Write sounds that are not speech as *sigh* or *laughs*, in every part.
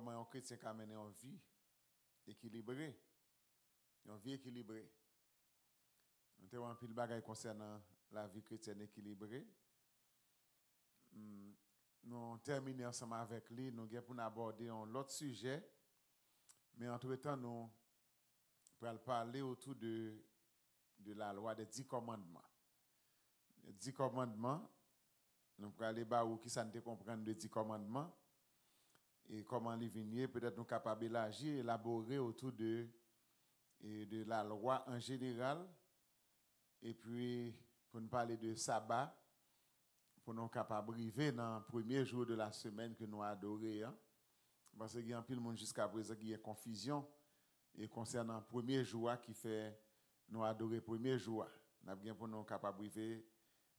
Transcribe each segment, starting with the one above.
comment un chrétien peut mener une vie équilibrée. Une vie équilibrée. Nous avons un pile bagaille concernant la vie chrétienne équilibrée. Hmm. Nous avons terminé ensemble avec lui, nous avons abordé un autre sujet, mais entre-temps, nous allons parler autour de, de la loi des 10 commandements. Les dix commandements, nous allons aller où qui ça comprendre de 10 commandements et comment les vignes peut-être nous capables d'agir, élaborer autour de, de la loi en général, et puis pour nous parler de sabbat, pour nous capables arriver dans le premier jour de la semaine que nous adorons. Hein. Parce qu'il y a un de monde jusqu'à présent qui est confusion et concernant le premier jour hein, qui fait nous adorer le premier jour. Hein. Nous avons bien pour nous capables vivre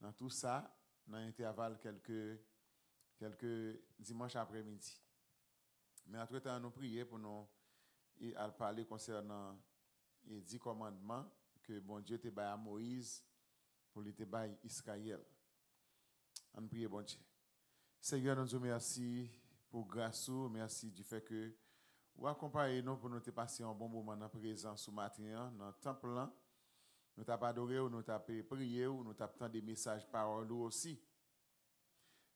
dans tout ça, dans l'intervalle quelques, quelques dimanches après-midi. Mais entre-temps, nous prions pour nous et à parler concernant les dix commandements que bon Dieu t'a à Moïse pour lui à Israël. On prie, bon Dieu. Seigneur, nous vous remercions pour grâce, merci du fait que vous accompagnez nous pour nous passer un bon moment dans la présence ce matin, dans le temple. Nous t'avons adoré, nous t'avons prié, nous t'avons des messages paroles aussi.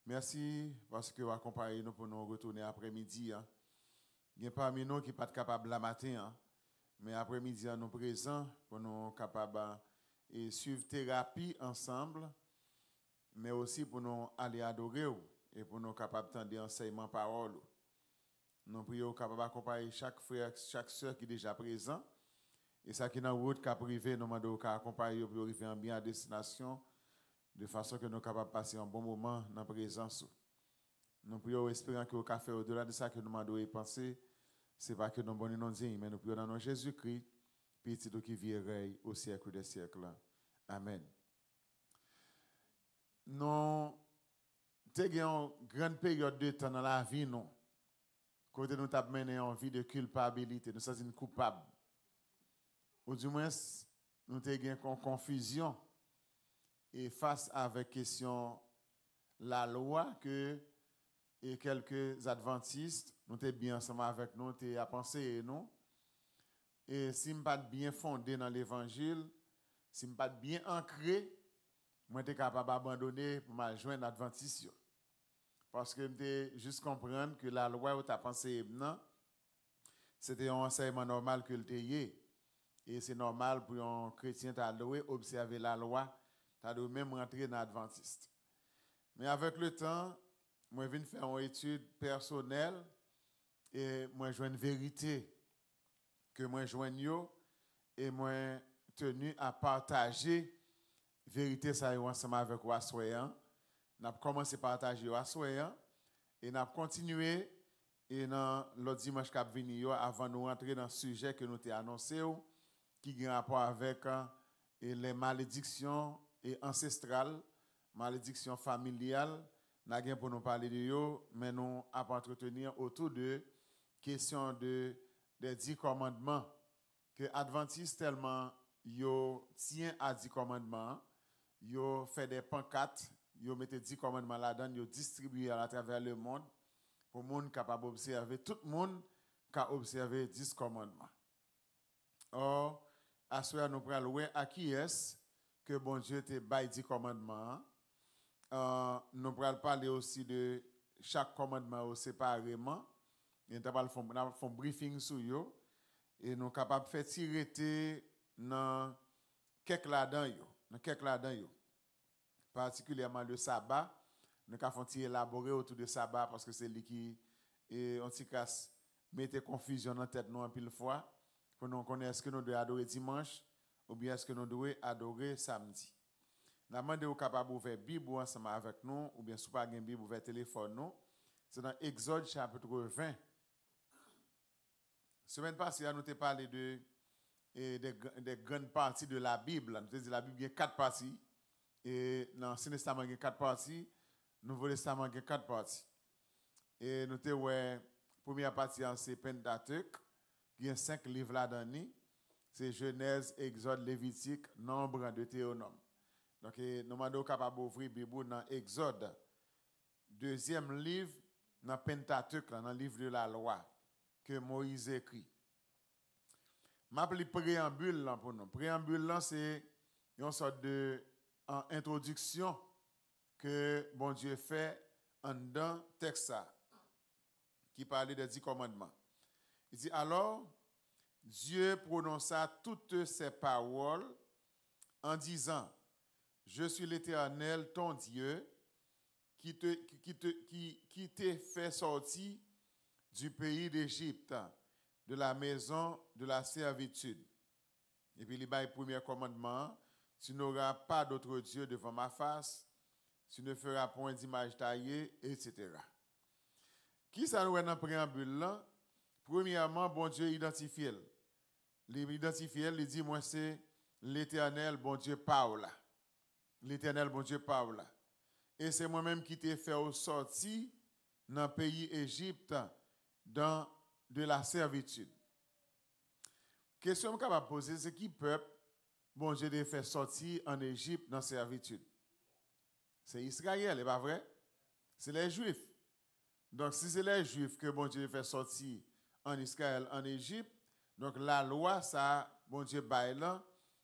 Merci parce que vous accompagnez nous pour nous retourner après-midi. Hein? Il y a parmi nous qui pas capable la matin, hein. mais après-midi, nous présents pour nous capables euh, et suivre thérapie ensemble, mais aussi pour nous aller adorer et pour nous capables d'entendre enseignement parole. Nous prions capables d'accompagner chaque frère, chaque soeur qui est déjà présent. Et ça qui est dans route, qui privé, nous demandons accompagner pour arriver bien à destination, de façon que nous capables de passer un bon moment dans la présence. Nous prions espérant que vous café au-delà de ça que nous demandons et penser, ce n'est pas que nous bonnes nous mais nous prions dans Jésus-Christ, petit qui viendra au siècle des siècles. Amen. Nous avons une grande période de temps dans la vie, non. Quand nous avons mené une vie de culpabilité, nous sommes coupables. Ou du moins, nous avons une confusion et face à la question la loi que et quelques adventistes, nous étions bien ensemble avec nous, nous à penser et nous. Et si je pas bien fondé dans l'évangile, si je pas bien ancré, nous suis capable d'abandonner pour nous joindre à l'adventiste. Parce que je juste comprendre que la loi où tu as pensé, c'était un enseignement normal que tu as et c'est normal pour un chrétien d'aller observer la loi, de même rentrer dans l'adventiste. Mais avec le temps, moi, je viens faire une étude personnelle et moi, je une vérité que moi, je et moi, tenu à partager vérité ça ensemble avec vous Je n'a commencé à partager Wassoyan et n'a continué et dans le dimanche qui avant de rentrer dans le sujet que nous avons annoncé qui a rapport avec les malédictions et ancestrales, malédictions familiales n'a rien pour nous parler de yo, mais nous à entretenir autour de question de des dix commandements que Adventiste tellement yo tient à dix commandements, yo fait des pancartes, yo mettez dix commandements là-dedans, yo distribue à travers le monde pour monde capable observer tout le monde qui a observé dix commandements. Or, à ce nous prenons à qui est-ce que bon Dieu te bail dix commandements euh, nous allons parler aussi de chaque commandement séparément. Nous allons faire un briefing sur eux et nous sommes capables de faire tirer dans quelques là-dedans. Dans quelques là-dedans. Particulièrement le sabbat. Nous avons fait élaborer autour du sabbat parce que c'est lui qui met la mettez confusion notre tête nous en pile fois pour nous connaître est-ce que nous devons adorer dimanche ou bien est-ce que nous devons adorer samedi. Nous demandons aux capables d'ouvrir Bible ensemble avec nous, ou bien si vous pas une Bible, ouvrir téléphone C'est dans Exode chapitre 20. La Semaine passée, nous avons parlé de des grandes parties de la Bible. Nous avons dit la Bible a quatre parties. Et dans l'Ancien Testament, il quatre parties. Nouveau Testament, il quatre parties. Et nous avons la première partie, hein, c'est Pentateuch. Il y a cinq livres là-dedans. C'est Genèse, Exode, Lévitique, Nombre, de Deutéronome. Donc, nous sommes capables d'ouvrir Bible dans Exode, deuxième livre, dans Pentateuch, dans le livre de la loi que Moïse écrit. Je vais préambule pour nous. Préambule, c'est une sorte d'introduction que bon Dieu fait en dans texte qui parlait des dix commandements. Il dit alors, Dieu prononça toutes ses paroles en disant, je suis l'Éternel, ton Dieu, qui t'ai qui qui, qui fait sortir du pays d'Égypte, de la maison de la servitude. Et puis, il y a le premier commandement, tu n'auras pas d'autre Dieu devant ma face, tu ne feras point d'image taillée, etc. Qui ça nous est dans préambule Premièrement, bon Dieu identifie. L'identifié, il dit, moi c'est l'éternel, bon Dieu, Paola. » l'Éternel, bon Dieu, parle. Et c'est moi-même qui t'ai fait sortir dans le pays Égypte dans, de la servitude. Question que je vais poser, c'est qui peuple, bon Dieu, t'a fait sortir en Égypte dans la servitude? C'est Israël, n'est pas vrai? C'est les Juifs. Donc, si c'est les Juifs que bon Dieu fait sortir en Israël, en Égypte, donc la loi, ça, bon Dieu,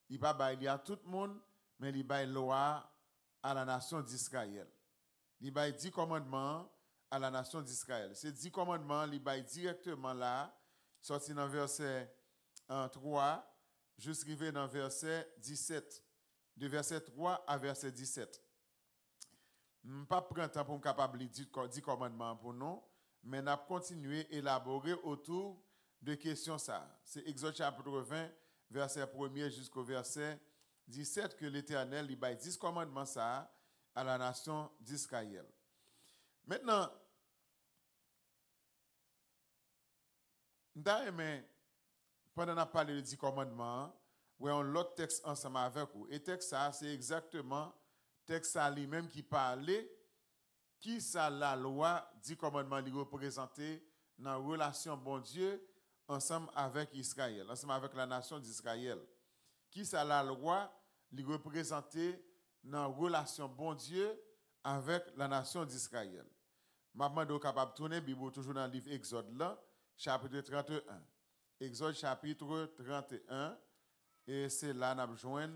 il va bailler à tout le monde, mais il une loi à la nation d'Israël. Il a dix commandements à la nation d'Israël. Ces dix commandements, il bail directement là, sorti dans verset 3, euh, jusqu'à dans verset 17. De verset 3 à verset 17. Je ne pas prendre temps pour me capable de dire 10 commandements pour nous, mais je continuer à élaborer autour de questions ça. C'est Exode chapitre 20, verset 1 jusqu'au verset 17 que l'Éternel lui 10 commandements ça à la nation d'Israël. Maintenant, mais pendant qu'on a parlé des 10 commandements, on l'autre texte ensemble avec vous. Et texte ça, c'est exactement le texte lui-même qui parlait qui ça la loi, 10 commandements lui représenté dans la relation bon Dieu ensemble avec Israël, ensemble avec la nation d'Israël. Qui ça la loi, il représenté dans la relation bon Dieu avec la nation d'Israël. Maintenant, nous capable de tourner toujours dans le livre Exode là, chapitre 31. Exode chapitre 31 et c'est là nous joindre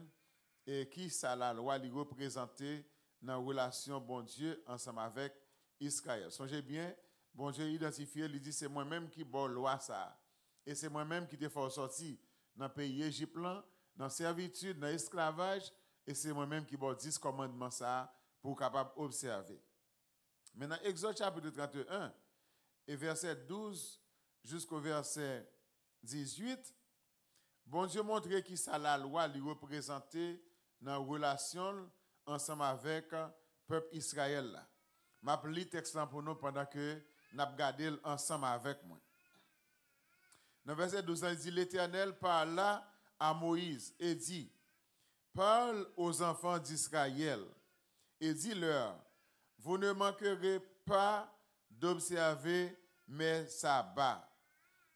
et qui ça la loi lui représenter dans la relation bon Dieu ensemble avec Israël. Songez bien, bon Dieu identifié, il dit c'est moi-même qui bon loi ça et c'est moi-même qui t'ai fait sortir dans le pays égyptien dans la servitude, dans l'esclavage, et c'est moi-même qui vais 10 commandements ça pour capable observer. Maintenant, Exode chapitre 31 et verset 12 jusqu'au verset 18, bon Dieu montre qui ça la loi lui représentait dans relation ensemble avec le peuple Israël. Là. M'a le texte pour nous pendant que nous regardons ensemble avec moi. Dans verset 12, il dit l'Éternel parla là à Moïse et dit, Parle aux enfants d'Israël et dis-leur, vous ne manquerez pas d'observer mes sabbats,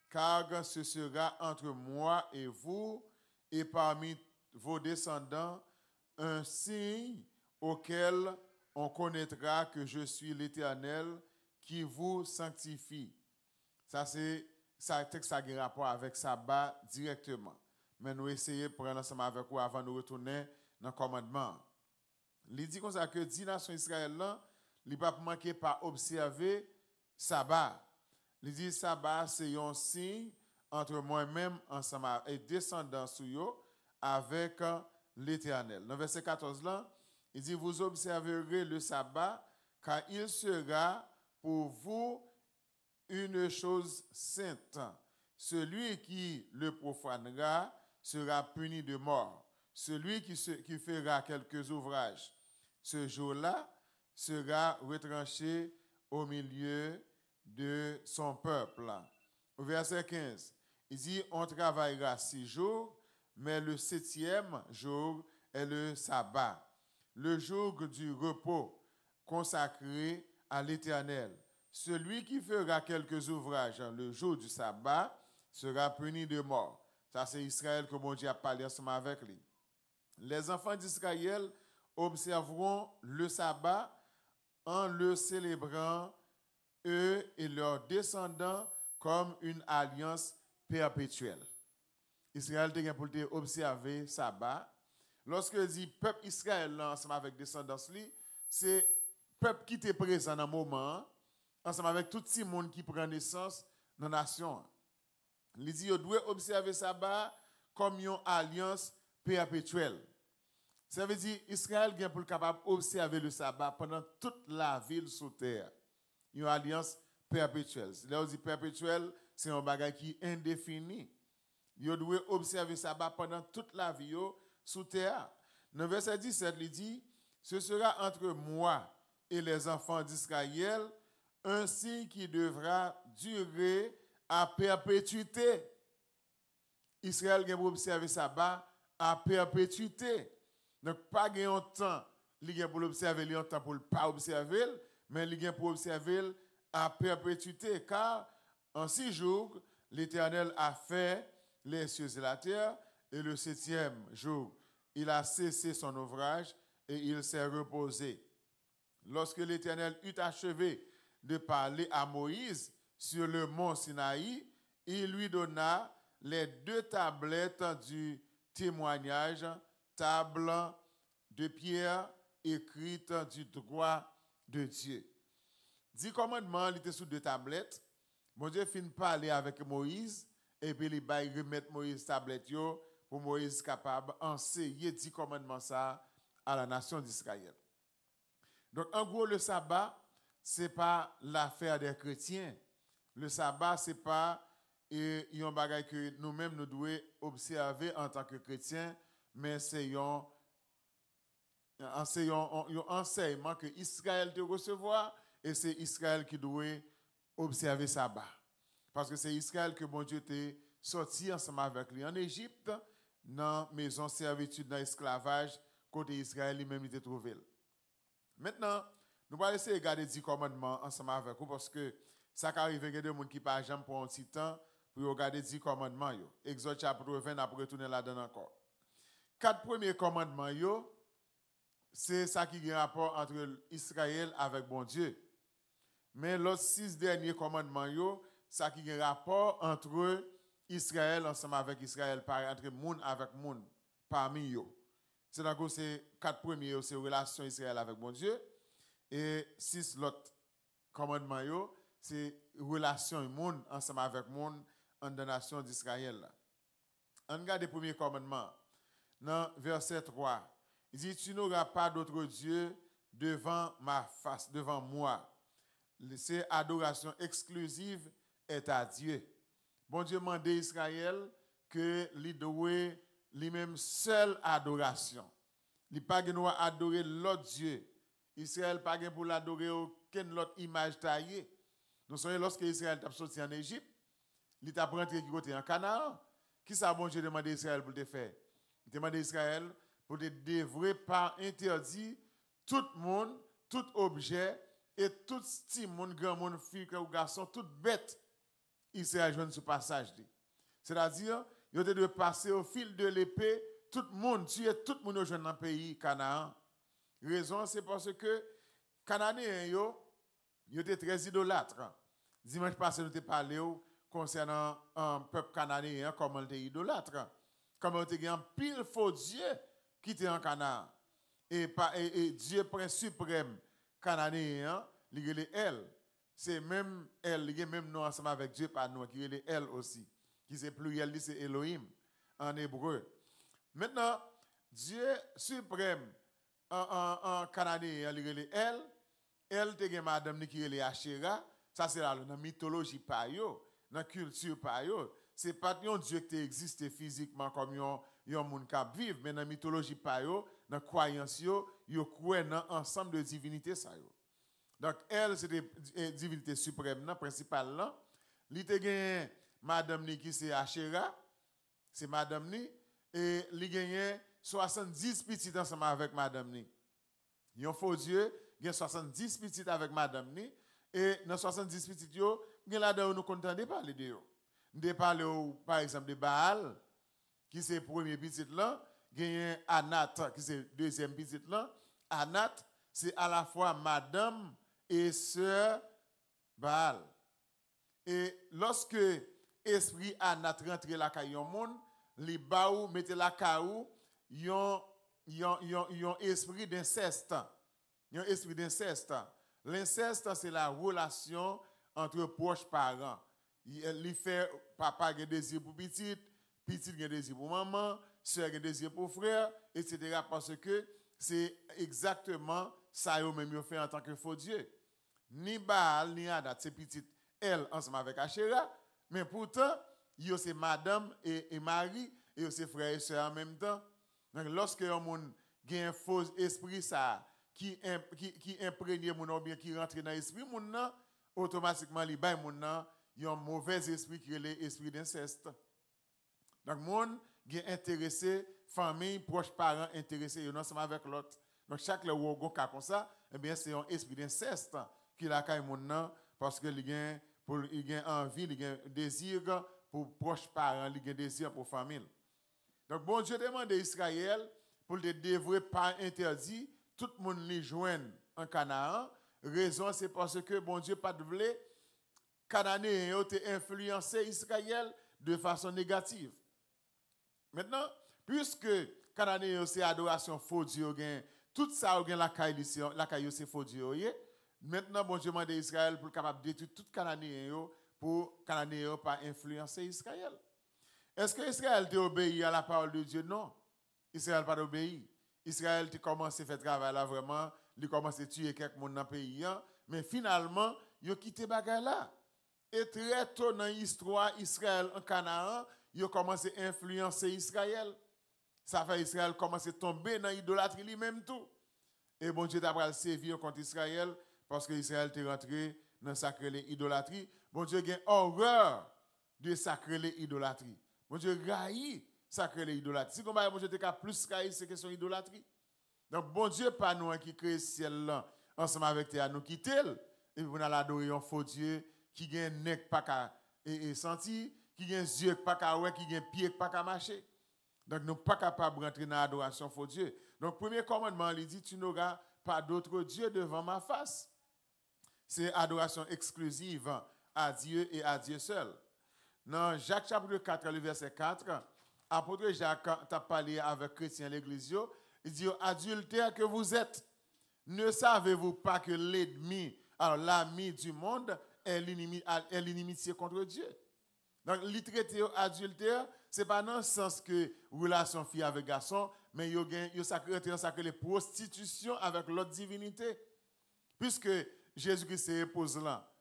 car ce sera entre moi et vous et parmi vos descendants un signe auquel on connaîtra que je suis l'Éternel qui vous sanctifie. Ça, c'est ça, texte ça a rapport avec sabbat directement mais nous essayons de prendre ensemble avec vous avant de retourner dans le commandement. Il dit comme ça que 10 nations Israël, il ne pas manquer le observer sabbat. Il dit sabbat, c'est un signe entre moi-même ensemble et descendant sur avec euh, l'Éternel. Dans verset 14, il dit, vous observerez le sabbat, car il sera pour vous une chose sainte. Celui qui le profanera sera puni de mort. Celui qui, se, qui fera quelques ouvrages ce jour-là sera retranché au milieu de son peuple. Verset 15, il dit, on travaillera six jours, mais le septième jour est le sabbat, le jour du repos consacré à l'Éternel. Celui qui fera quelques ouvrages le jour du sabbat sera puni de mort. Ça, c'est Israël que mon Dieu a parlé ensemble avec lui. Les enfants d'Israël observeront le sabbat en le célébrant, eux et leurs descendants, comme une alliance perpétuelle. Israël a pour observer le sabbat. Lorsque dit peuple Israël ensemble avec descendance, c'est peuple qui est présent dans un moment, ensemble avec tout ce monde qui prend naissance dans la nation. Il dit, vous devez observer le sabbat comme une alliance perpétuelle. Ça veut dire, Israël est pour capable d'observer le sabbat pendant toute la ville sous terre. Une alliance perpétuelle. Là, on dit perpétuelle, c'est un bagage qui est indéfini. Vous devez observer le sabbat pendant toute la vie sous terre. Dans verset 17, il dit, ce sera entre moi et les enfants d'Israël un signe qui devra durer à perpétuité. Israël a observé sabbat à perpétuité. Donc, pas de temps, il pour l'observer, il un temps pour ne pas observer, mais il pour observer à perpétuité. Car en six jours, l'Éternel a fait les cieux et la terre, et le septième jour, il a cessé son ouvrage et il s'est reposé. Lorsque l'Éternel eut achevé de parler à Moïse, sur le mont Sinaï, il lui donna les deux tablettes du témoignage, table de pierre écrite du droit de Dieu. Dix commandements, il était sous deux tablettes. Mon Dieu finit parler avec Moïse et puis il va remettre Moïse tablette pour Moïse capable d'enseigner dix commandements ça à la nation d'Israël. Donc en gros, le sabbat, ce n'est pas l'affaire des chrétiens, le sabbat, ce n'est pas un euh, bagage que nous-mêmes nous devons observer en tant que chrétiens, mais c'est un enseignement que Israël doit recevoir et c'est Israël qui doit observer le sabbat. Parce que c'est Israël que bon Dieu était sorti ensemble avec lui en Égypte, dans la maison de servitude, dans l'esclavage, côté Israël lui-même était trouvé. Maintenant, nous allons essayer de garder 10 commandements ensemble avec vous parce que ça arrive, que des gens qui pas jamais pour un petit temps pour regarder 10 commandements. Exode chapitre 20, après retourner là-dedans encore. Quatre premiers commandements, c'est ça qui a un rapport entre Israël avec bon Dieu. Mais les six derniers commandements, ça qui a un rapport entre Israël ensemble avec Israël, entre monde avec monde, parmi eux. C'est donc c'est quatre premiers, c'est relation Israël avec bon Dieu. Et six l'autre commandement, c'est relation monde ensemble avec monde en nation d'Israël. On regarde le premier commandement. Dans verset 3, il dit, tu n'auras pas d'autre Dieu devant ma face, devant moi. C'est adoration exclusive est à Dieu. Bon Dieu m'a à Israël que l'idoué lui-même seule adoration. Il pas adorer l'autre Dieu. Israël pas pour l'adorer aucune autre image taillée. Nous lorsque Israël est sorti en Égypte, il t'a rentré qui côté en Canaan, qui ça bon Dieu Israël pour te faire Il demande Israël pour te dévorer par interdit tout monde, tout objet et tout petit monde, grand monde, fille garçon, toute bête. Israël le ce passage C'est-à-dire, il était de passer au fil de l'épée tout le monde, tuer tout le monde dans le pays Canaan. Raison, c'est parce que yo, ils étaient très idolâtres. Dimanche passé, nous avons parlé concernant un euh, peuple cananéen, hein, comment il était idolâtre, comment il était un pile faux Dieu qui était en Canaan. Et, Dieu prince suprême cananéen, il hein, est elle. C'est même elle, il est même nous ensemble avec Dieu par nous, qui est elle aussi. Qui c'est pluriel, c'est Elohim en hébreu. Maintenant, Dieu suprême en, en, en cananéen, il hein, est elle. Elle, c'est madame qui est Asherah. Ça, c'est dans la mythologie dans la culture Ce n'est C'est pas un Dieu qui existe physiquement comme un monde qui vit, mais dans la mythologie dans la croyance yo, yo croit dans ensemble de divinités ça Donc, elle, c'est la euh, divinité suprême principale. principales là. Li te madame qui c'est Achera, c'est madame ni, et li gagne 70 petites ensemble avec madame ni. Yon faux Dieu, il a 70 petites avec madame ni, et dans 70 petits, nous nous contentons parler de eux. Nous parlons par exemple de Baal, qui c'est le premier petit là, gagne Anat, qui c'est la deuxième visite. là. Anat, c'est à la fois madame et sœur Baal. Et lorsque esprit Anat rentre la caillon monde, les baou mettez la caillou, yon, yon, yon, yon esprit d'inceste. Yon esprit d'inceste. L'inceste, c'est la relation entre proches parents. Il euh, fait papa qui désir pour petite, petit qui désir pour maman, sœur qui désir pour frère, etc. Parce que c'est exactement ça eux mieux fait en tant que faux Dieu. Ni Baal, ni Adat, c'est petite, elle, ensemble avec Achéra, mais pourtant, yo c'est madame et, et mari, et c'est frère et sœur en même temps. Donc, lorsque un monde a un faux esprit, ça, qui, qui, qui mon ou bien qui rentre dans l'esprit mon automatiquement il y a un mauvais esprit qui est l'esprit d'inceste. Donc mon qui intéressé famille, proches parents intéressé, un ensemble avec l'autre. Donc chaque le comme ça, eh bien c'est un esprit d'inceste qui la caille mon parce que y a pour il envie, il désir pour proches parents, il gen désir pour famille. Donc bon Dieu demande à Israël pour le dévouer pas interdit tout le monde les joint en Canaan. Raison, c'est parce que bon Dieu pas de blé. Cananéens ont influencé Israël de façon négative. Maintenant, puisque a c'est adoration faux Dieu, tout ça, la été c'est faux Dieu. Maintenant, bon Dieu demande à Israël pour capable de détruire tout Cananéen pour Cananéen pas influencer Israël. Est-ce que Israël a obéi à la parole de Dieu? Non. Israël n'a pas obéi. Israël a commencé à faire travail là vraiment, il a commencé à tuer quelques monde dans le pays, hein. mais finalement, il a quitté bagarre là. Et très tôt dans l'histoire, Israël en Canaan, il a commencé à influencer Israël. Ça fait Israël commencer à tomber dans l'idolâtrie lui-même tout. Et bon Dieu d'après servir contre Israël parce que Israël est rentré dans sacré idolâtrie. Bon Dieu a horreur de sacré l'idolâtrie. Bon Dieu raillit ça crée l'idolâtrie. Si vous combat mon des cas plus qu'à c'est question idolâtrie. Donc bon Dieu pas nous hein, qui crée ciel là ensemble avec toi, nous quitter et vous nous adorer un faux Dieu qui un nez pas qu'à sentir senti, qui un yeux pas qu'à ouais, qui un pied pas qu'à marcher. Donc nous pas de rentrer dans l'adoration faux Dieu. Donc premier commandement il dit tu n'auras pas d'autre Dieu devant ma face. C'est adoration exclusive hein, à Dieu et à Dieu seul. Dans Jacques chapitre 4, le verset 4, Apôtre Jacques, quand parlé avec chrétien l'église, il dit, adultère que vous êtes, ne savez-vous pas que l'ennemi, alors l'ami du monde, est l'inimitié contre Dieu. Donc, li adultère, ce n'est pas dans le sens que relation fille avec garçon, mais il y a sacré les prostitution avec l'autre divinité. Puisque Jésus-Christ est épouse là,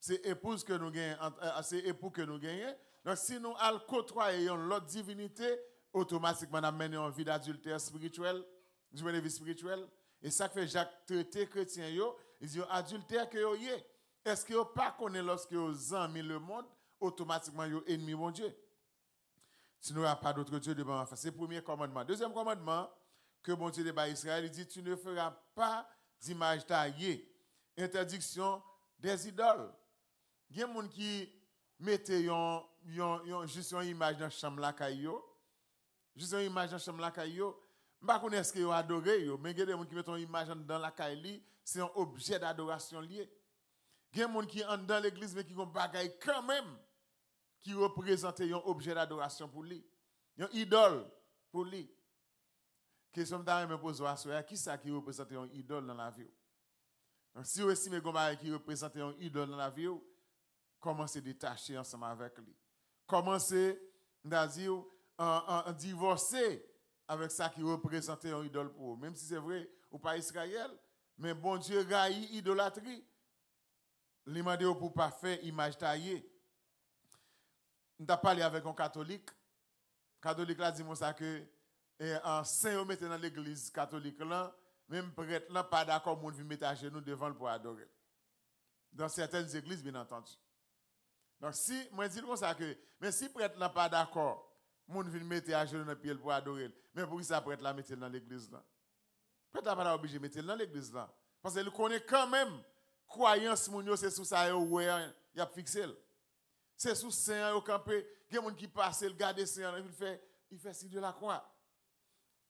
c'est épouse que nous gagnons, c'est époux que nous gagnons, donc si nous allons côtoyer l'autre divinité, automatiquement nous mené une vie d'adultère spirituel, du vie spirituel. Et ça fait Jacques traité chrétien, il dit adultère que vous Est-ce que vous pas connaissez lorsque vous mis le monde, automatiquement vous ennemi mon Dieu. Tu n'auras pas d'autre Dieu devant face. C'est le premier commandement. Deuxième commandement, que mon Dieu débat Israël, il dit Tu ne feras pas d'image taillée. Interdiction des idoles. Il y a des gens qui mettent ils ont juste une image dans la chambre Juste une image dans la chambre la Je ne sais pas si vous adorez, mais il y a des gens qui mettent une image dans la caille, c'est un objet d'adoration lié. Il y a des gens qui sont dans l'église, mais qui ont quand même qui représentent un objet d'adoration pour lui. Une idole pour lui. Question que je me pose à ce qui ça qui représente un idole dans la vie? Donc, si vous estimez que qui représente un idole dans la vie, comment c'est détacher ensemble avec lui commencer à divorcer avec ça qui représentait un idole pour eux. Même si c'est vrai, ou pas Israël, mais bon Dieu a idolâtrie. L'image oh, pour pas faire image taillée. On a parlé avec un catholique. Catholique là dit que et en saint on dans l'église catholique là, même prêtre là pas d'accord mon vieux mettre à genoux devant pour adorer. Dans certaines églises bien entendu. Donc si, moi je dis comme ça que, mais si prêtre n'a pas d'accord, moun vient mettre à genoux dans pied pour adorer, mais pour qui ça prêtre la mettre dans l'église là? Prêtre n'a pas obligé de mettre dans l'église là. Parce qu'il connaît quand même, croyance moun c'est sous ça yo il hein, a fixé. C'est sous Saint yo campé, il y a moun qui passe, il garde Saint, il fait il fait signe de la croix.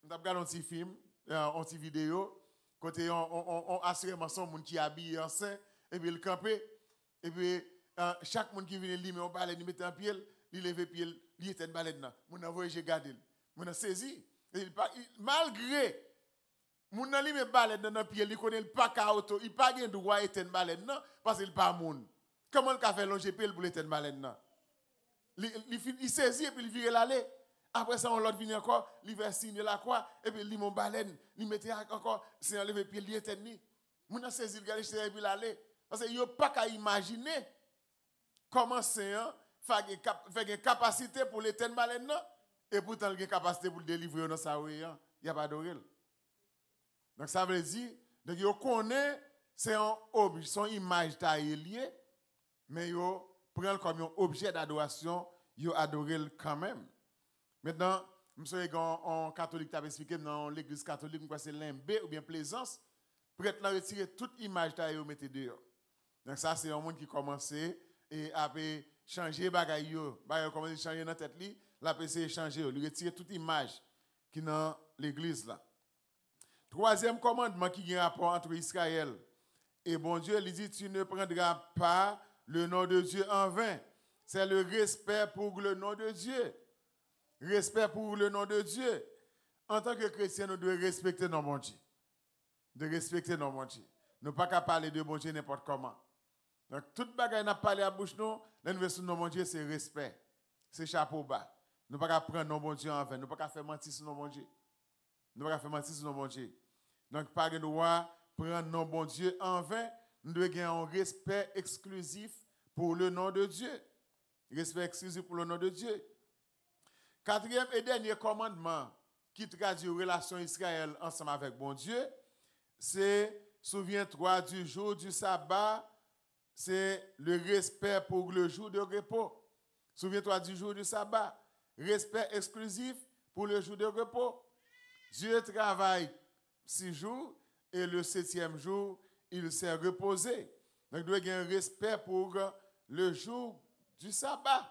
On a regardé un petit film, euh, un petit vidéo côté on on on assurément son moun qui habille en saint et puis il campé et puis euh, chaque monde qui venait lui, mais on il mettait un pied, il levait pied, il était une balade là. Mon envoyé, j'ai gardé. Mon a saisi. Malgré, mon ali met balade dans un pied, il connaît pas qu'à auto, il pas gain droit être une balade parce qu'il pas monde. Comment le fait longer pied pour être une balade là? Il saisit et puis il vire l'aller. Après ça, on l'a vu encore, il va signer la croix, et puis il mon baleine, il mettait encore, c'est enlevé, pied il est éterni. Mon a saisi, le gars il puis il l'allée. Parce qu'il n'y a pas qu'à imaginer commencé à hein? faire une capacité pour l'éteindre malade et pourtant il a une capacité pour le délivrer dans sa vie. Il n'y a pas adoré Donc ça veut dire, donc il connaît, c'est un objet, son image liée, mais il prend comme un objet d'adoration, il adore quand même. Maintenant, Monsieur en catholique a expliqué dans l'église catholique, c'est l'imbé ou bien plaisance, prêtre là retirer toute image taillée mettez dehors. Donc ça c'est un monde qui commençait et a changer bagaille yo, comment changer dans tête la PC Il a retiré toute image qui dans l'église là. Troisième commandement qui a un rapport entre Israël et bon Dieu, il dit tu ne prendras pas le nom de Dieu en vain. C'est le respect pour le nom de Dieu. Respect pour le nom de Dieu. En tant que chrétien, nous devons respecter nos bon Dieu. De respecter nos bon Dieu. Nous ne pas parler de bon Dieu n'importe comment. Donc, toute bagaille n'a parlé à bouche, nous, sous-nom de mon Dieu, c'est respect. C'est chapeau bas. Nous ne pouvons pas prendre nos bon Dieu en vain. Nous ne pouvons pas faire mentir sur nos de Dieu. Nous ne pouvons pas faire mentir sur nos mon Dieu. Donc, par le droit, prendre nos bon Dieu en vain, nous devons gagner un respect exclusif pour le nom de Dieu. Respect exclusif pour le nom de Dieu. Quatrième et dernier commandement qui traduit la relation Israël ensemble avec bon Dieu, c'est souviens-toi du jour du sabbat c'est le respect pour le jour de repos. Souviens-toi du jour du sabbat. Respect exclusif pour le jour de repos. Dieu travaille six jours et le septième jour, il s'est reposé. Donc, il y avoir un respect pour le jour du sabbat.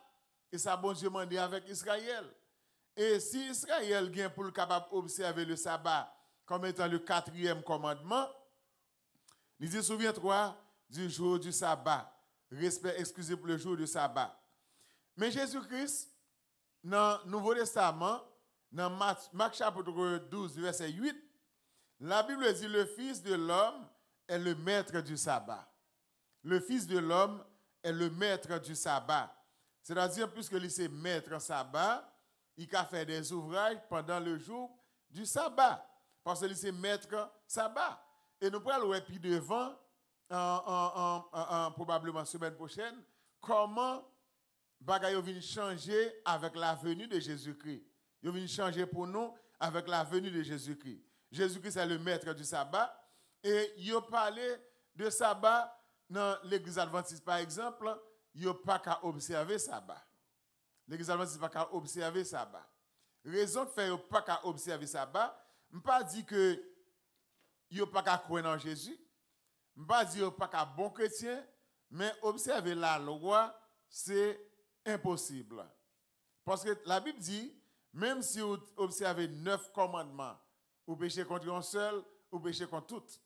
Et ça, bon Dieu m'a dit avec Israël. Et si Israël vient pour le capable observer le sabbat comme étant le quatrième commandement, il dit, souviens-toi, du jour du sabbat. Respect excusez pour le jour du sabbat. Mais Jésus-Christ, dans le Nouveau Testament, dans Marc chapitre 12, verset 8, la Bible dit, le Fils de l'homme est le maître du sabbat. Le Fils de l'homme est le maître du sabbat. C'est-à-dire, puisque il est maître sabbat, il a fait des ouvrages pendant le jour du sabbat. Parce qu'il est maître sabbat. Et nous prenons le puis devant, probablement la probablement semaine prochaine, comment choses vont changer avec la venue de Jésus-Christ. Il vient changer pour nous avec la venue de Jésus-Christ. Jésus-Christ est le maître du sabbat. Et il a de sabbat dans l'église adventiste, par exemple. Il n'y pas qu'à observer sabbat. L'église adventiste n'a pas qu'à observer sabbat. Raison que fait pas qu'à observer sabbat, je ne pas dit que il n'y pas qu'à croire en Jésus ne pas dire pas qu'un bon chrétien, mais observer la loi, c'est impossible. Parce que la Bible dit, même si vous observez neuf commandements, vous péchez contre un seul, vous péchez contre toutes.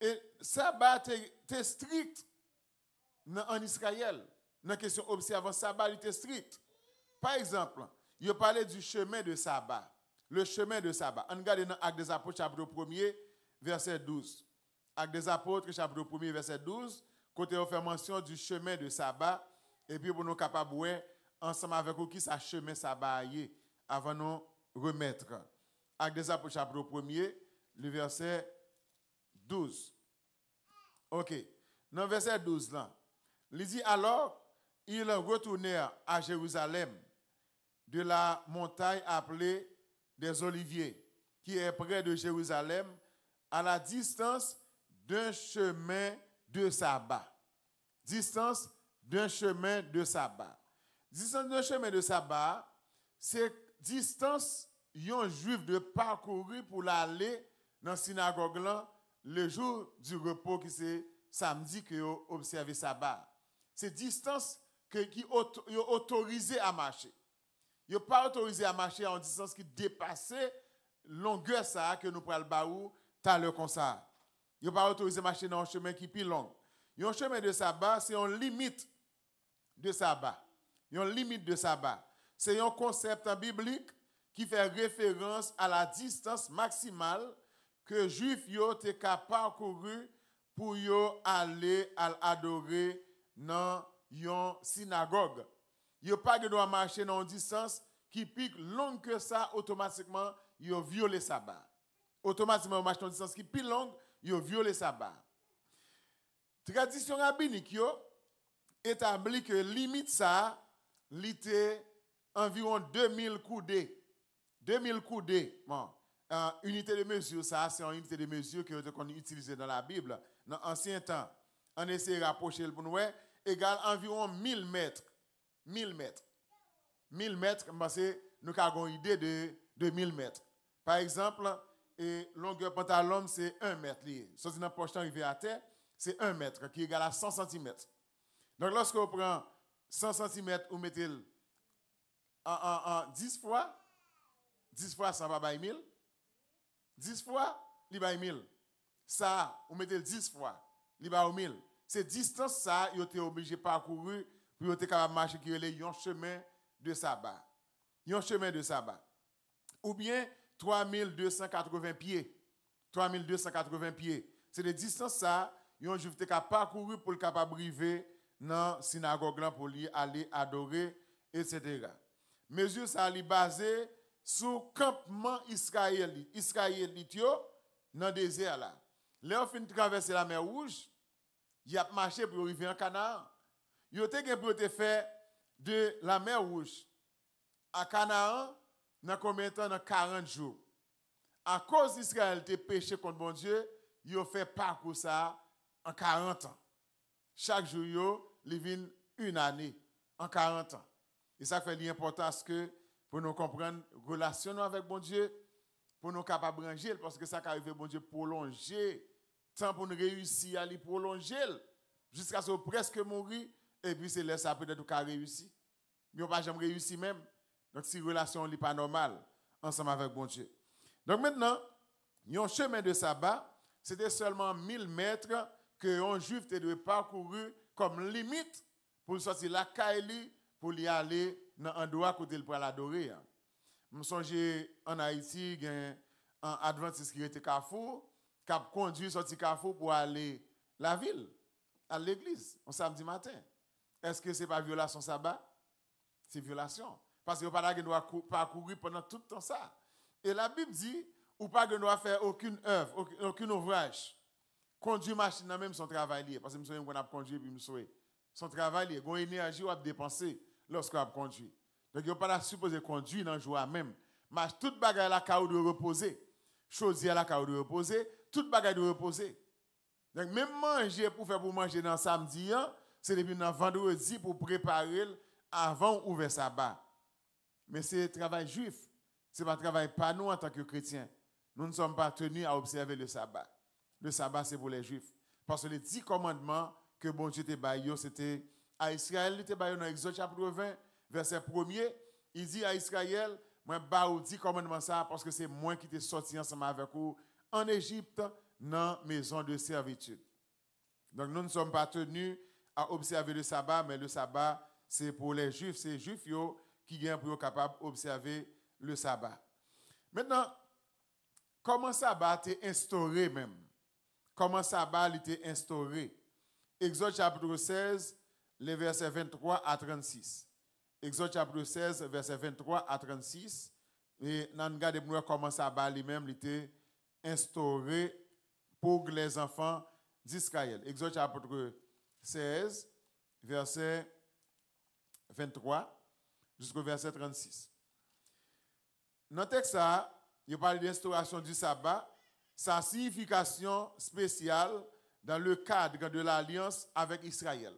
Et sabbat est strict en Israël. Dans la question observant sabbat, il était strict. Par exemple, il parlait du chemin de sabbat. Le chemin de sabbat. On regarde dans l'Acte des Apôtres, chapitre 1 verset 12. Avec des Apôtres, chapitre 1, verset 12, côté on fait mention du chemin de sabbat, et puis pour nous capables, ensemble avec vous, qui sa chemin sabbat avant nous remettre. Avec des Apôtres, chapitre 1, le verset 12. OK. Dans verset 12, là, il dit alors, ils retournèrent à Jérusalem de la montagne appelée des Oliviers, qui est près de Jérusalem, à la distance d'un chemin de sabbat. Distance d'un chemin de sabbat. Distance d'un chemin de sabbat, c'est distance qu'un juif de parcourir pour aller dans la synagogue le jour du repos qui c'est samedi que vous observé sabbat. C'est distance que qui autorisé à marcher. Ils pas autorisé à marcher en distance qui dépassait longueur ça que nous prenons le baou, t'as le concert. Ils a pas autorisé de marcher dans un chemin qui est plus long. chemin de sabbat, c'est une limite de sabbat. limite de sabbat. C'est un concept biblique qui fait référence à la distance maximale que Juifs ont parcouru pour aller à adorer dans une synagogue. n'y a pas de marcher dans une distance qui pique longue que ça, automatiquement, ils ont violé sabbat. Automatiquement, ils dans une distance qui est longue ils ont violé La Tradition rabbinique établit que limite ça, l'ité environ 2000 coudées. 2000 coudées, unité de mesure, ça, c'est une unité de mesure qu'on utilisait dans la Bible. Dans l'ancien temps, on essaie de rapprocher le bon égale environ 1000 mètres. 1000 mètres. 1000 mètres, c'est, nous avons une idée de, de 1000 mètres. Par exemple, et longueur pantalon, c'est 1 mètre. Sorti dans un poche arrivé à terre, c'est 1 mètre, qui est égal à 100 cm. Donc, lorsque vous prenez 100 cm, vous mettez en, 10 fois, 10 fois, ça va à 1000. 10 fois, il va 1000. Ça, vous mettez 10 fois, il va 1000. C'est distance, ça, vous êtes obligé de parcourir pour vous capable de marcher, qui est un chemin de sabbat. Un chemin de sabbat. Ou bien, 3280 pieds. 3280 pieds. C'est la distance ça, yon juif qui a parcouru pour le capable arriver dans la synagogue pour aller adorer, etc. Mesure ça li basé sur le campement israélien, israélite dans le désert là. Là, on finit de traverser la mer Rouge, il a marché pour arriver en Canaan. Il a été fait de la mer Rouge à Canaan, dans combien de temps Dans 40 jours. À cause d'Israël de péché contre mon Dieu, ils ont fait parcours ça en 40 ans. Chaque jour, ils vivent une année en 40 ans. Et ça fait l'importance que pour nous comprendre, relationnons avec bon Dieu, pour nous capables de parce que ça arrive, bon Dieu, prolonger, tant pour nous réussir à les prolonger, jusqu'à ce que presque mourir, et puis c'est là ça peut-être qu'on réussi. Mais on pas jamais réussi même. Donc, si relation n'est pas normale, ensemble avec bon Dieu. Donc, maintenant, le chemin de sabbat, c'était seulement 1000 mètres que un juif devait parcourir comme limite pour sortir la caille pour y aller dans un endroit où il pour l'adorer. Hein. Je me souviens en Haïti, il y a un Adventiste qui était Carrefour, qui a conduit sorti Carrefour pour aller à la ville, à l'église, un samedi matin. Est-ce que ce n'est pas violation sabbat? C'est violation. Parce que vous pas parcourir pendant tout le temps ça. Et la Bible dit, ou pas que faire aucune œuvre, aucun, ouvrage. Conduire machine même son travail Parce que je qu'on a conduit puis me souhaite. Son travail lié, énergie à dépenser lorsqu'on a conduit. Donc, vous pas supposé conduire dans le jour même. Mais toute bagaille la caou de reposer. Chose à la caou de reposer. Toute bagaille de reposer. Donc, même manger pour faire pour manger dans samedi, hein, c'est depuis dans vendredi pour préparer avant ouvrir sa barre. Mais c'est le travail juif. Ce n'est pas travail pas nous en tant que chrétiens. Nous ne sommes pas tenus à observer le sabbat. Le sabbat, c'est pour les juifs. Parce que les dix commandements que bon Dieu t'a baillé, c'était à Israël, il t'a baillé dans Exode chapitre 20, verset 1er. Il dit à Israël, moi, baou dix commandements ça parce que c'est moi qui t'ai sorti ensemble avec vous en Égypte, dans maison de servitude. Donc nous ne sommes pas tenus à observer le sabbat, mais le sabbat, c'est pour les juifs. C'est les juifs yo, qui est pour capable d'observer le sabbat. Maintenant, comment le sabbat été instauré même? Comment le sabbat a instauré? Exode chapitre 16, les versets 23 à 36. Exode chapitre 16, versets 23 à 36. Et nous regardons comment le sabbat lui-même instauré pour les enfants d'Israël. Exode chapitre 16, verset 23 jusqu'au verset 36. Dans le texte, il parle de l'instauration du sabbat, sa signification spéciale dans le cadre de l'alliance avec Israël.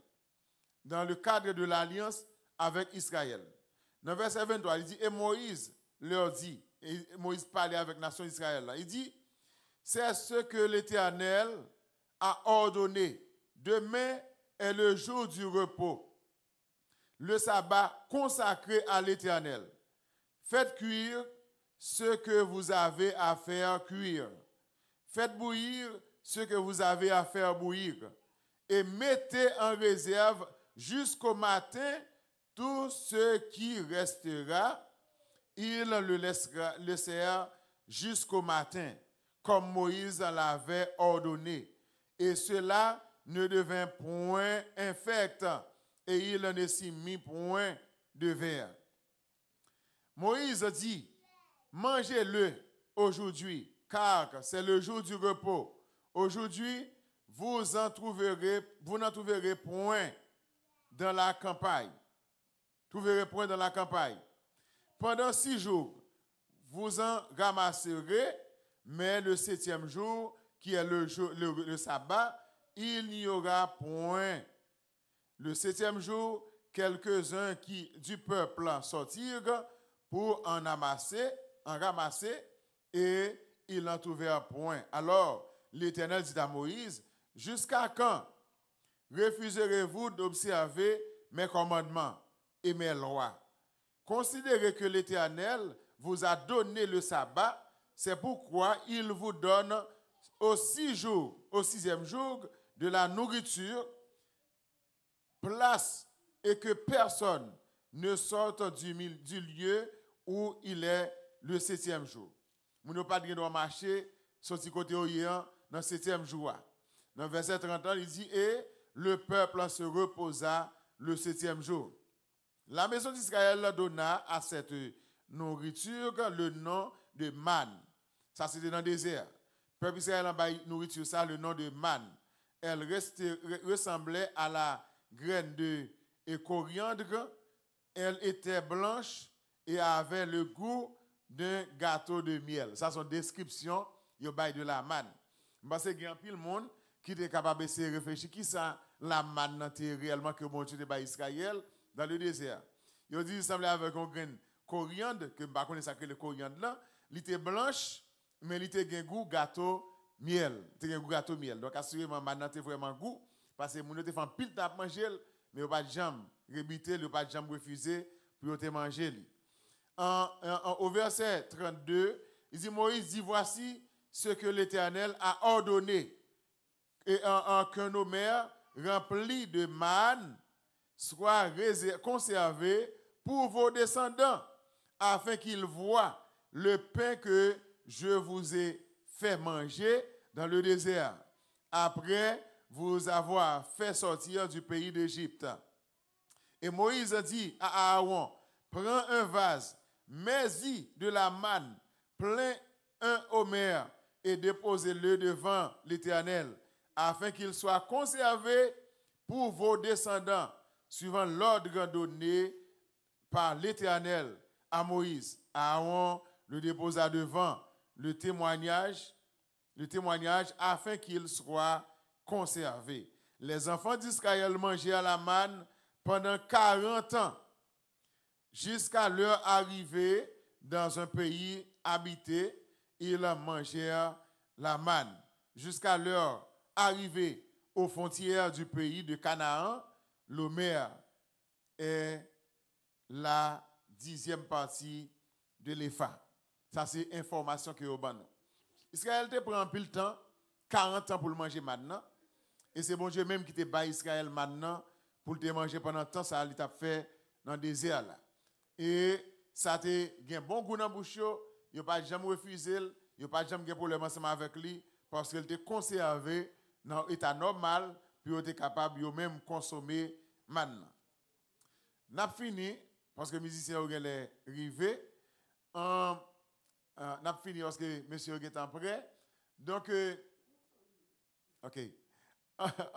Dans le cadre de l'alliance avec Israël. Dans le verset 23, il dit, et Moïse leur dit, et Moïse parlait avec la nation d'Israël, il dit, c'est ce que l'Éternel a ordonné. Demain est le jour du repos le sabbat consacré à l'Éternel. Faites cuire ce que vous avez à faire cuire. Faites bouillir ce que vous avez à faire bouillir. Et mettez en réserve jusqu'au matin tout ce qui restera. Il le laissera, jusqu'au matin, comme Moïse l'avait ordonné. Et cela ne devint point infect et il ne si mis point de verre. Moïse a dit, mangez-le aujourd'hui, car c'est le jour du repos. Aujourd'hui, vous en trouverez, vous n'en trouverez point dans la campagne. Trouverez point dans la campagne. Pendant six jours, vous en ramasserez, mais le septième jour, qui est le, jour, le sabbat, il n'y aura point le septième jour, quelques-uns qui du peuple sortirent pour en amasser, en ramasser, et ils n'en trouvèrent point. Alors l'Éternel dit à Moïse, Jusqu'à quand refuserez-vous d'observer mes commandements et mes lois Considérez que l'Éternel vous a donné le sabbat, c'est pourquoi il vous donne au sixième jour, de la nourriture place et que personne ne sorte du, du lieu où il est le septième jour. Nous n'avons pas de dans sur sorti côté orient, dans le septième jour. Dans verset 30, il dit, et le peuple se reposa le septième jour. La maison d'Israël donna à cette nourriture le nom de Man. Ça, c'était dans le désert. Le peuple d'Israël a nourriture ça le nom de Man. Elle ressemblait à la graines de et coriandre. Elle était blanche et avait le goût d'un gâteau de miel. Ça, c'est une description de la manne. Parce qu'il y a pile monde qui est capable de réfléchir qui ça la manne réellement que mon Dieu Israël dans le désert. Il dit semblait avec une graine coriandre que je connais ça le coriandre là, il était blanche mais il était un goût gâteau miel, il était goût gâteau miel. Donc assurément manne vraiment goût parce que les gens fait un pile de manger, mais ils pas de jambe vous ils pas de jambe refuser pour te manger. En, au verset 32, il dit, Moïse dit, voici ce que l'Éternel a ordonné. Et en, qu'un homère rempli de manne soit conservé pour vos descendants, afin qu'ils voient le pain que je vous ai fait manger dans le désert. Après, vous avoir fait sortir du pays d'Égypte. Et Moïse dit à Aaron, prends un vase, mets-y de la manne, plein un homère et déposez-le devant l'Éternel, afin qu'il soit conservé pour vos descendants, suivant l'ordre donné par l'Éternel à Moïse. Aaron le déposa devant le témoignage, le témoignage afin qu'il soit les enfants d'Israël mangeaient à la manne pendant 40 ans, jusqu'à leur arrivée dans un pays habité. Ils mangèrent la manne jusqu'à leur arrivée aux frontières du pays de Canaan. L'Homère est la dixième partie de l'EFA. Ça, c'est information que vous Israël te prend un le temps, 40 ans pour le manger maintenant. Et c'est bon Dieu même qui te bat Israël maintenant pour te manger pendant tant ça a t'a fait dans le désert là. Et ça te un bon goût dans bouche, il pas jamais refusé, il pas jamais de problème avec lui parce qu'il te conservé dans l'état normal puis il est capable de même consommer maintenant. N'a fini parce que musicien ont est arrivé. Euh, euh, n'a fini parce que monsieur est en prêt. Donc euh, OK. *laughs*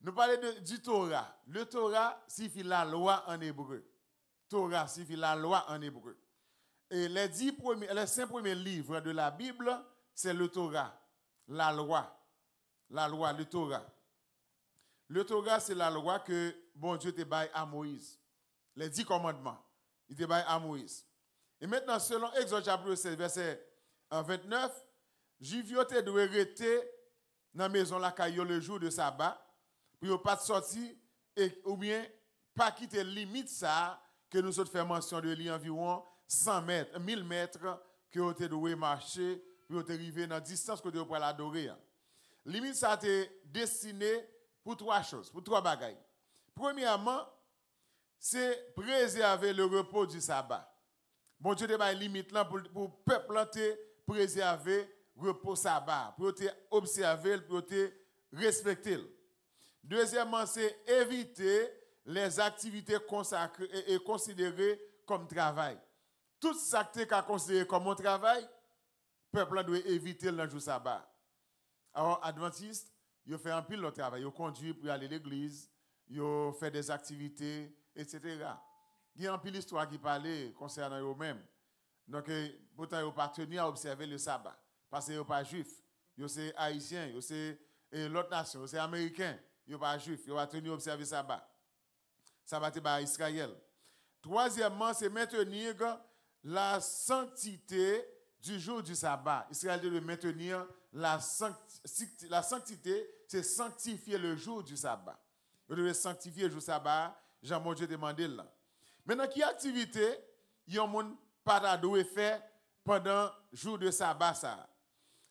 Nous parlons du Torah. Le Torah signifie la loi en hébreu. Torah signifie la loi en hébreu. Et les, dix premiers, les cinq premiers livres de la Bible, c'est le Torah, la loi. La loi, le Torah. Le Torah, c'est la loi que bon Dieu t'a à Moïse. Les dix commandements, il t'a à Moïse. Et maintenant, selon Exode chapitre 16, verset 29, Juvio te doit rester dans la maison la le jour de sabbat, pour pas sortir et ou bien pas quitter limite ça que nous autres fait mention de lui environ 100 mètres, 1000 mètres que vous doué marcher pour arriver dans la distance que vous pouvez la Limite ça été destiné pour trois choses, pour trois bagailles. Premièrement, c'est préserver le repos du sabbat. Bon Dieu te limite là pour, pour peuple préserver repos sabbat, pour observer, pour respecter. Deuxièmement, c'est éviter les activités consacrées et, considérées comme travail. Tout ce qui est considéré comme un travail, le peuple doit éviter le jour sabbat. Alors, Adventiste, il fait un pile de travail. Il conduit pour aller à l'église, il fait des activités, etc. Il y a un pile d'histoire qui parlait concernant eux-mêmes. Donc, eh, pourtant, ils pas tenu à observer le sabbat. Parce qu'ils ne sont pas juif, Ils sont haïtien, ils sont l'autre nation, ils sont américains. Ils ne pas juifs. Ils va tenir observer sabbat. Sabbat est être Israël. Troisièmement, c'est maintenir la sanctité du jour du sabbat. Israël doit maintenir la sanctité. La c'est sanctifier le jour du sabbat. Vous devez sanctifier le jour du sabbat. Jean mon Dieu demandé là. Maintenant, quelle activité a moun pas faire pendant le jour du sabbat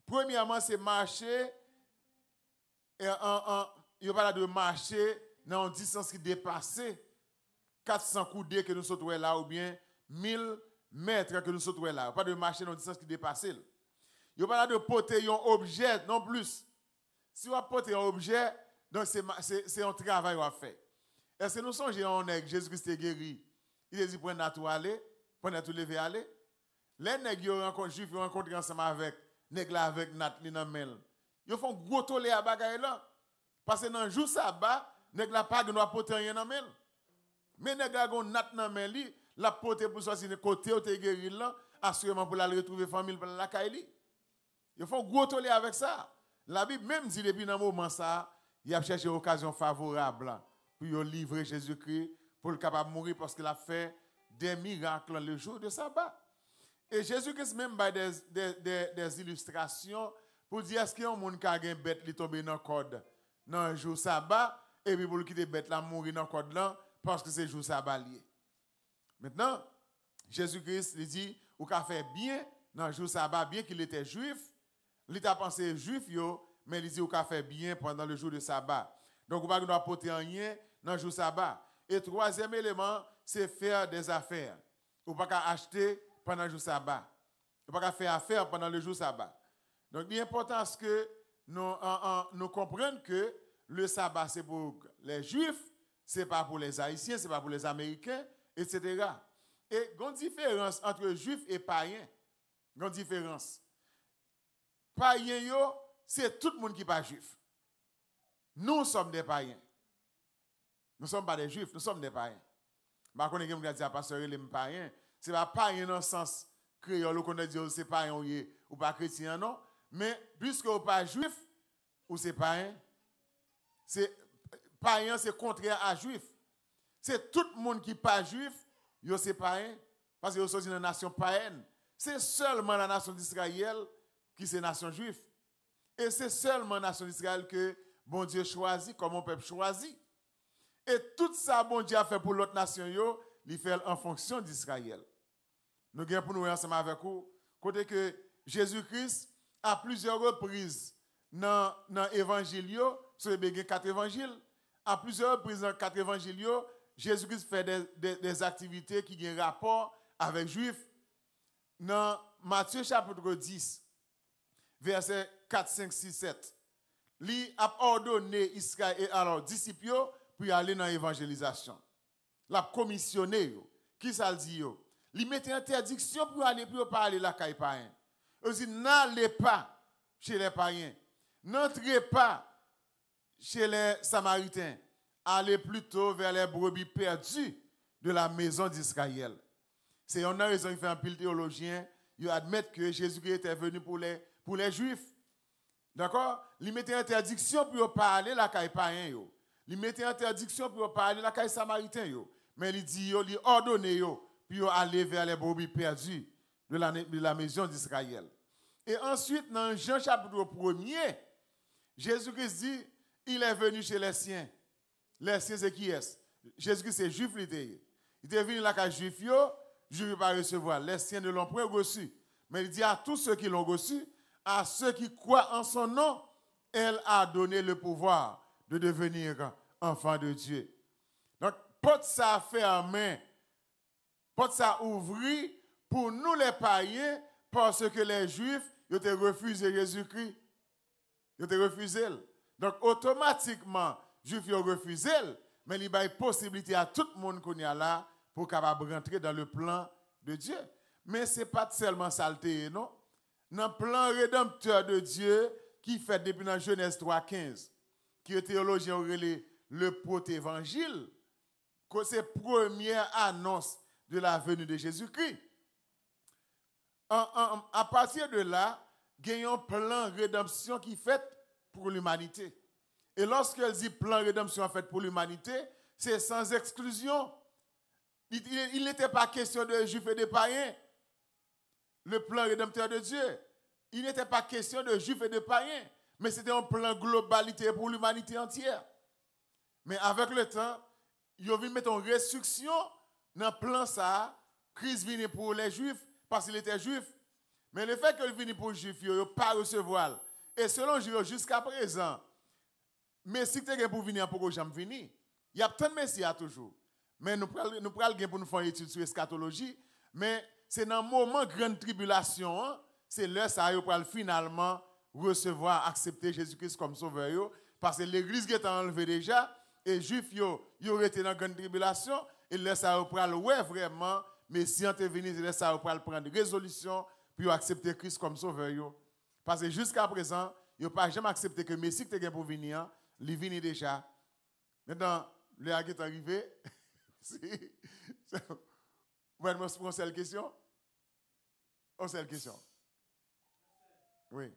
Premièrement, c'est marcher. Et il n'y a pas de marcher dans une distance qui dépasse 400 coudées que nous sommes là ou bien 1000 mètres que nous sommes là. Pas de marcher dans une distance qui dépasse. Il n'y a pas de porter un objet non plus. Si on porte un objet, c'est un travail à faire. Est-ce que nous un nègre Jésus-Christ est guéri? Il a dit, pour à tout aller, prenez à tout lever aller. Les nègres ont rencontré ensemble avec negla avec Nat li nan mel. Yo font gros tole à bagaille là. Parce que dans jour sabbat, bas, pas là pas nous. rien nan mel. Mais nèg gon Nat nan mel li, la porter pour sortir de côté ou te guéri là, assurément pour la retrouver famille la caille Yo font gros tole avec ça. La Bible même dit depuis un moment ça, il a cherché occasion favorable pour livrer Jésus-Christ pour le capable mourir parce qu'il a fait des miracles le jour de sabbat. Et Jésus-Christ même a des, illustrations pour dire est-ce qu'il y a un monde qui a une bête qui tombe dans le code dans un jour sabbat et puis pour le quitter bête là mourir dans le code là parce que c'est jour sabbat Maintenant, Jésus-Christ dit ou qu'a fait bien dans le jour sabbat bien qu'il était juif, il a pensé juif yo, mais il dit ou qu'a fait bien pendant le jour de sabbat. Donc on pas apporter rien dans le jour sabbat. Et troisième élément, c'est faire des affaires. Ou pas acheter pendant le jour sabbat. Il a pas faire affaire pendant le jour sabbat. Donc, il est important que nous, comprenions que le sabbat, c'est pour les Juifs, c'est pas pour les Haïtiens, c'est pas pour les Américains, etc. Et il différence entre Juifs et païens. Il y a une différence. Païens, c'est tout le monde qui n'est pas juif. Nous sommes des païens. Nous ne sommes pas des juifs, nous sommes des païens. Je ne sais pas si je les païen, ce n'est pas un innocence créole qu'on a dit, oh, c'est pas un ou pas chrétien, non. Mais puisque vous pas juif, ou c'est un. c'est païen, c'est contraire à juif. C'est tout le monde qui n'est pas juif, yo pas un. parce que vous êtes une nation païenne. C'est seulement la nation d'Israël qui c'est nation juive. Et c'est seulement la nation d'Israël que bon Dieu choisit, comme un peuple choisit. Et tout ça, bon Dieu a fait pour l'autre nation, il fait en fonction d'Israël. Nous avons pour nous ensemble avec vous, côté que Jésus-Christ, à plusieurs reprises dans, l'évangile, sur les quatre évangiles, à plusieurs reprises dans quatre évangiles, Jésus-Christ fait des, activités qui ont rapport avec les Juifs. Dans Matthieu chapitre 10, verset 4, 5, 6, 7, il a ordonné Israël, et alors disciples, pour aller dans l'évangélisation. Il a commissionné. Qui ça dit? Il mettait interdiction pour aller pour parler la caille païen. Ils dit n'allez pas chez les païens. N'entrez pas chez les Samaritains. Allez plutôt vers les brebis perdues de la maison d'Israël. C'est une raison qui fait un pile théologien. Ils admettent que Jésus-Christ était venu pour les, pour les Juifs. D'accord Il mettait interdiction pour parler la caille païen. Il mettait interdiction pour parler la caille samaritain. Mais il dit, il ordonné puis ils vers les brebis perdues de la, maison d'Israël. Et ensuite, dans Jean chapitre 1er, Jésus-Christ dit, il est venu chez les siens. Les siens, c'est qui est Jésus-Christ, c'est juif, il Il est venu là qu'à juif, je ne vais pas recevoir. Les siens de l'Empereur Mais il dit à tous ceux qui l'ont reçu, à ceux qui croient en son nom, elle a donné le pouvoir de devenir enfant de Dieu. Donc, porte ça fait en main Porte ça ouvrit pour nous les païens parce que les juifs, ont refusé Jésus-Christ. Ils ont refusé. Donc automatiquement, les juifs ont refusé, mais il y a une possibilité à tout le monde qu'on est a là pour capable rentrer dans le plan de Dieu. Mais ce n'est pas seulement saleté, non? Dans le plan rédempteur de Dieu qui fait depuis la Genèse 3.15, qui est théologien le Évangile que c'est première annonce de la venue de Jésus-Christ. À partir de là, un plan rédemption qui est fait pour l'humanité. Et lorsqu'elle dit plan rédemption fait pour l'humanité, c'est sans exclusion. Il n'était pas question de juifs et de païens. Le plan rédempteur de Dieu. Il n'était pas question de juifs et de païens, mais c'était un plan globalité pour l'humanité entière. Mais avec le temps, ils ont a mettre en restriction dans le plan ça, Christ vient pour les Juifs parce qu'il était juif. Mais le fait qu'il vienne pour les Juifs, il n'a pas recevoir. Et selon Jésus, jusqu'à présent, mais si tu es pour venir, que jamais venir Il y a tant de à toujours. Mais nous prenons nous pour nous faire une étude sur l'escatologie. Mais c'est dans le moment de grande tribulation, hein, c'est là que pour finalement recevoir, accepter Jésus-Christ comme sauveur. parce que l'Église est enlevée déjà, et les Juifs, ils ont été dans la grande tribulation. Il laisse ça reprend ouais, vraiment, mais si on est venu, laisse ça reprend prendre résolution pour accepter Christ comme sauveur. Parce que jusqu'à présent, il n'a pas jamais accepté que Messie qui était pour venir, il venu déjà. Maintenant, le qui est arrivé, vous allez me poser la question? Une seule question. Oui.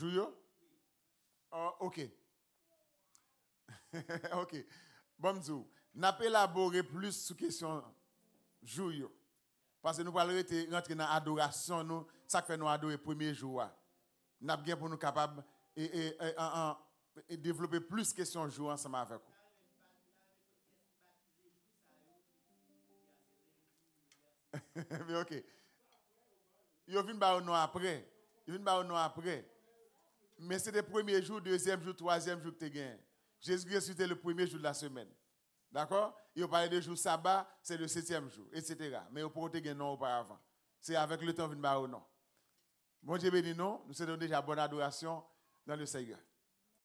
Julio? Oh, ok. *laughs* ok. Bonjour. Nous pas élaborer plus sur question Julio. Parce que nous allons rentrer dans l'adoration, nous, ça fait nous adorer le premier jour. Nous avons bien pour nous capables et, développer plus de questions jour ensemble avec vous. *laughs* Mais ok. Il viennent au nom après. Il viennent au nom après. Mais c'est le premier jour, deuxième jour, troisième jour que tu gagné. Jésus-Christ c'était le premier jour de la semaine. D'accord il on parlait de jour sabbat, c'est le septième jour, etc. Mais on peut gagner non auparavant. C'est avec le temps ou non. Bon Dieu béni, non. Nous sommes déjà bonne adoration dans le Seigneur.